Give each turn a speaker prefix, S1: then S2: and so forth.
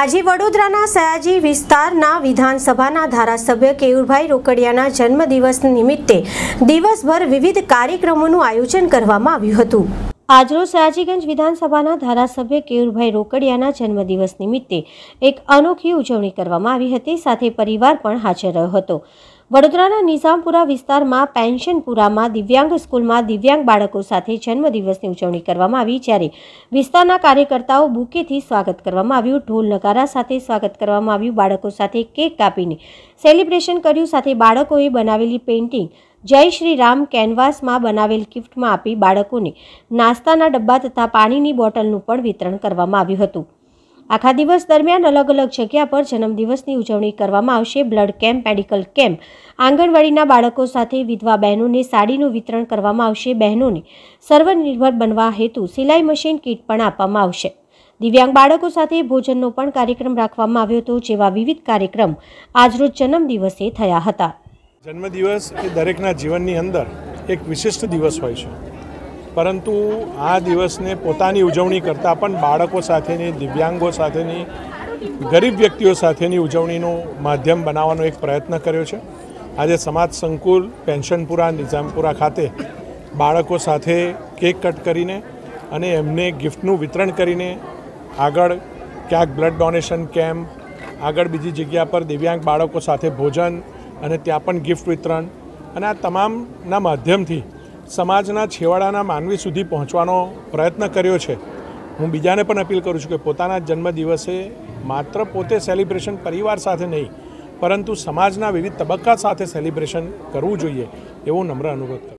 S1: આજે વડોદરાના સયાજી વિસ્તારના વિધાનસભાના ધારાસભ્ય કેયુરભાઈ રોકડિયાના જન્મદિવસ નિમિત્તે દિવસભર વિવિધ કાર્યક્રમોનું આયોજન કરવામાં આવ્યું હતું આજરોજ સયાજીગંજ વિધાનસભાના ધારાસભ્ય કેયુરભાઈ રોકડિયાના જન્મદિવસ નિમિત્તે એક અનોખી ઉજવણી કરવામાં આવી હતી સાથે પરિવાર પણ હાજર રહ્યો હતો વડોદરાના નિઝામપુરા વિસ્તારમાં પેન્શનપુરામાં દિવ્યાંગ સ્કૂલમાં દિવ્યાંગ બાળકો સાથે જન્મદિવસની ઉજવણી કરવામાં આવી જ્યારે વિસ્તારના કાર્યકર્તાઓ બુકેથી સ્વાગત કરવામાં આવ્યું ઢોલ નકારા સાથે સ્વાગત કરવામાં આવ્યું બાળકો સાથે કેક કાપીને સેલિબ્રેશન કર્યું સાથે બાળકોએ બનાવેલી પેઇન્ટિંગ જય શ્રી રામ કેનવાસમાં બનાવેલ ગિફ્ટમાં આપી બાળકોને નાસ્તાના ડબ્બા તથા પાણીની બોટલનું પણ વિતરણ કરવામાં આવ્યું હતું આખા દિવસ દરમિયાન અલગ અલગ જગ્યા પર જન્મદિવસની ઉજવણી કરવામાં આવશે બ્લડ કેમ્પ મેડિકલ કેમ્પ આંગણવાડીના બાળકો સાથે વિધવા બહેનોને સાડીનું વિતરણ કરવામાં આવશે બહેનોને સર્વનિર્ભર બનવા હેતુ સિલાઈ મશીન કીટ પણ આપવામાં આવશે દિવ્યાંગ બાળકો સાથે ભોજનનો પણ કાર્યક્રમ રાખવામાં આવ્યો હતો જેવા વિવિધ કાર્યક્રમ આજરોજ જન્મદિવસે થયા હતા
S2: જન્મદિવસ એ દરેકના જીવનની અંદર એક વિશિષ્ટ દિવસ હોય છે પરંતુ આ દિવસને પોતાની ઉજવણી કરતાં પણ બાળકો સાથેની દિવ્યાંગો સાથેની ગરીબ વ્યક્તિઓ સાથેની ઉજવણીનું માધ્યમ બનાવવાનો એક પ્રયત્ન કર્યો છે આજે સમાજ સંકુલ પેન્શનપુરા નિઝામપુરા ખાતે બાળકો સાથે કેક કટ કરીને અને એમને ગિફ્ટનું વિતરણ કરીને આગળ ક્યાંક બ્લડ ડોનેશન કેમ્પ આગળ બીજી જગ્યા પર દિવ્યાંગ બાળકો સાથે ભોજન અને ત્યાં પણ ગિફ્ટ વિતરણ અને આ તમામના માધ્યમથી સમાજના છેવાડાના માનવી સુધી પહોંચવાનો પ્રયત્ન કર્યો છે હું બીજાને પણ અપીલ કરું છું કે પોતાના જન્મદિવસે માત્ર પોતે સેલિબ્રેશન પરિવાર સાથે નહીં પરંતુ સમાજના વિવિધ તબક્કા સાથે સેલિબ્રેશન કરવું જોઈએ એવો નમ્ર અનુરોધ